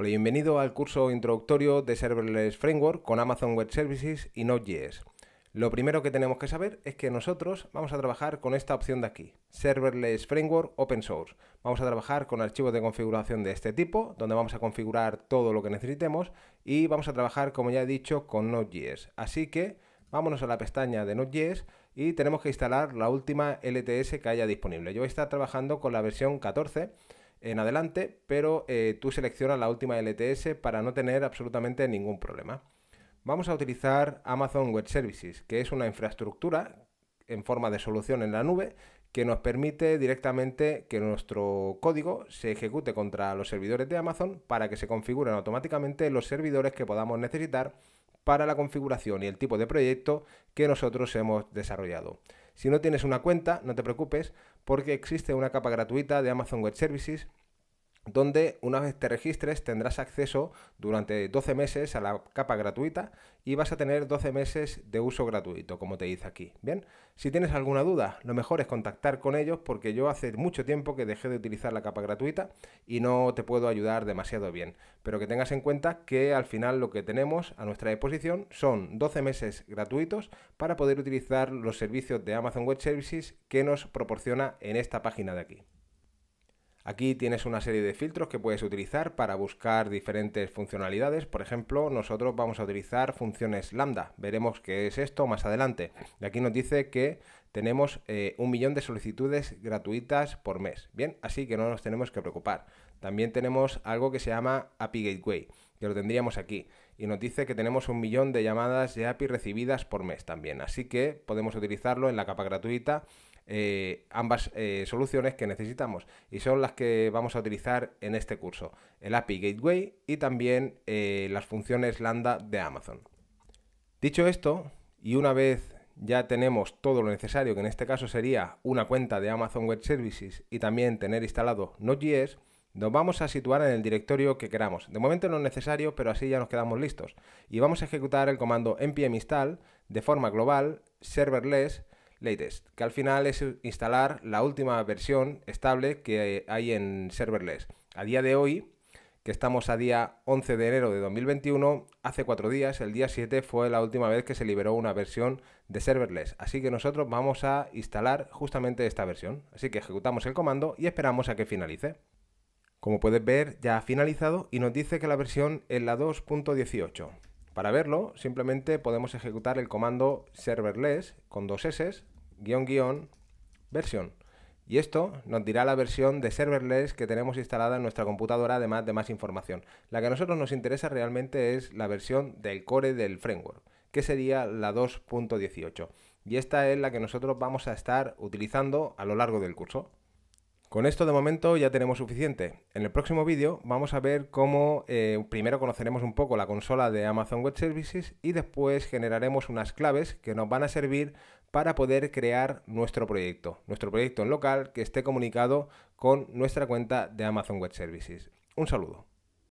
Hola y bienvenido al curso introductorio de Serverless Framework con Amazon Web Services y Node.js. Lo primero que tenemos que saber es que nosotros vamos a trabajar con esta opción de aquí, Serverless Framework Open Source. Vamos a trabajar con archivos de configuración de este tipo, donde vamos a configurar todo lo que necesitemos y vamos a trabajar, como ya he dicho, con Node.js. Así que vámonos a la pestaña de Node.js y tenemos que instalar la última LTS que haya disponible. Yo voy a estar trabajando con la versión 14 en adelante, pero eh, tú seleccionas la última LTS para no tener absolutamente ningún problema. Vamos a utilizar Amazon Web Services, que es una infraestructura en forma de solución en la nube que nos permite directamente que nuestro código se ejecute contra los servidores de Amazon para que se configuren automáticamente los servidores que podamos necesitar para la configuración y el tipo de proyecto que nosotros hemos desarrollado. Si no tienes una cuenta, no te preocupes porque existe una capa gratuita de Amazon Web Services donde una vez te registres tendrás acceso durante 12 meses a la capa gratuita y vas a tener 12 meses de uso gratuito, como te dice aquí. Bien, si tienes alguna duda, lo mejor es contactar con ellos porque yo hace mucho tiempo que dejé de utilizar la capa gratuita y no te puedo ayudar demasiado bien. Pero que tengas en cuenta que al final lo que tenemos a nuestra disposición son 12 meses gratuitos para poder utilizar los servicios de Amazon Web Services que nos proporciona en esta página de aquí. Aquí tienes una serie de filtros que puedes utilizar para buscar diferentes funcionalidades. Por ejemplo, nosotros vamos a utilizar funciones lambda. Veremos qué es esto más adelante. Y aquí nos dice que tenemos eh, un millón de solicitudes gratuitas por mes. Bien, así que no nos tenemos que preocupar. También tenemos algo que se llama API Gateway, que lo tendríamos aquí. Y nos dice que tenemos un millón de llamadas de API recibidas por mes también. Así que podemos utilizarlo en la capa gratuita eh, ambas eh, soluciones que necesitamos y son las que vamos a utilizar en este curso, el API Gateway y también eh, las funciones lambda de Amazon. Dicho esto, y una vez ya tenemos todo lo necesario, que en este caso sería una cuenta de Amazon Web Services y también tener instalado Node.js, nos vamos a situar en el directorio que queramos. De momento no es necesario, pero así ya nos quedamos listos. Y vamos a ejecutar el comando npm install de forma global, serverless Latest, que al final es instalar la última versión estable que hay en serverless. A día de hoy, que estamos a día 11 de enero de 2021, hace cuatro días, el día 7, fue la última vez que se liberó una versión de serverless. Así que nosotros vamos a instalar justamente esta versión. Así que ejecutamos el comando y esperamos a que finalice. Como puedes ver, ya ha finalizado y nos dice que la versión es la 2.18. Para verlo, simplemente podemos ejecutar el comando serverless con dos S, guión guión, versión. Y esto nos dirá la versión de serverless que tenemos instalada en nuestra computadora, además de más información. La que a nosotros nos interesa realmente es la versión del core del framework, que sería la 2.18. Y esta es la que nosotros vamos a estar utilizando a lo largo del curso. Con esto de momento ya tenemos suficiente. En el próximo vídeo vamos a ver cómo eh, primero conoceremos un poco la consola de Amazon Web Services y después generaremos unas claves que nos van a servir para poder crear nuestro proyecto, nuestro proyecto en local que esté comunicado con nuestra cuenta de Amazon Web Services. Un saludo.